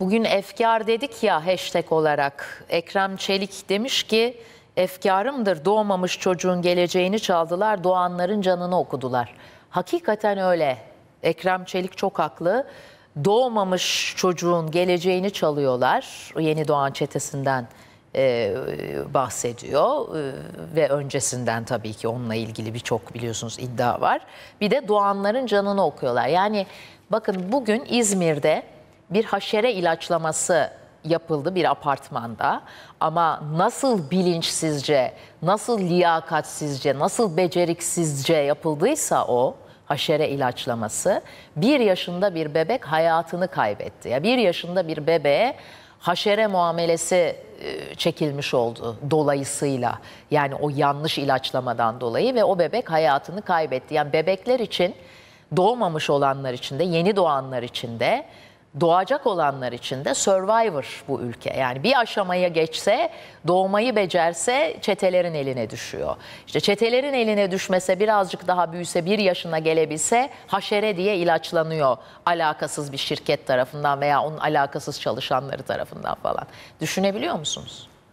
Bugün efkar dedik ya hashtag olarak. Ekrem Çelik demiş ki efkarımdır doğmamış çocuğun geleceğini çaldılar doğanların canını okudular. Hakikaten öyle. Ekrem Çelik çok haklı. Doğmamış çocuğun geleceğini çalıyorlar. Yeni doğan çetesinden e, bahsediyor e, ve öncesinden tabii ki onunla ilgili birçok biliyorsunuz iddia var. Bir de doğanların canını okuyorlar. Yani bakın bugün İzmir'de bir haşere ilaçlaması yapıldı bir apartmanda ama nasıl bilinçsizce, nasıl liyakatsizce, nasıl beceriksizce yapıldıysa o haşere ilaçlaması bir yaşında bir bebek hayatını kaybetti. Ya bir yaşında bir bebeğe haşere muamelesi e, çekilmiş oldu dolayısıyla. Yani o yanlış ilaçlamadan dolayı ve o bebek hayatını kaybetti. Yani bebekler için doğmamış olanlar için de yeni doğanlar için de doğacak olanlar için de survivor bu ülke. Yani bir aşamaya geçse, doğmayı becerse çetelerin eline düşüyor. İşte çetelerin eline düşmese, birazcık daha büyüse, bir yaşına gelebilse haşere diye ilaçlanıyor alakasız bir şirket tarafından veya onun alakasız çalışanları tarafından falan. Düşünebiliyor musunuz?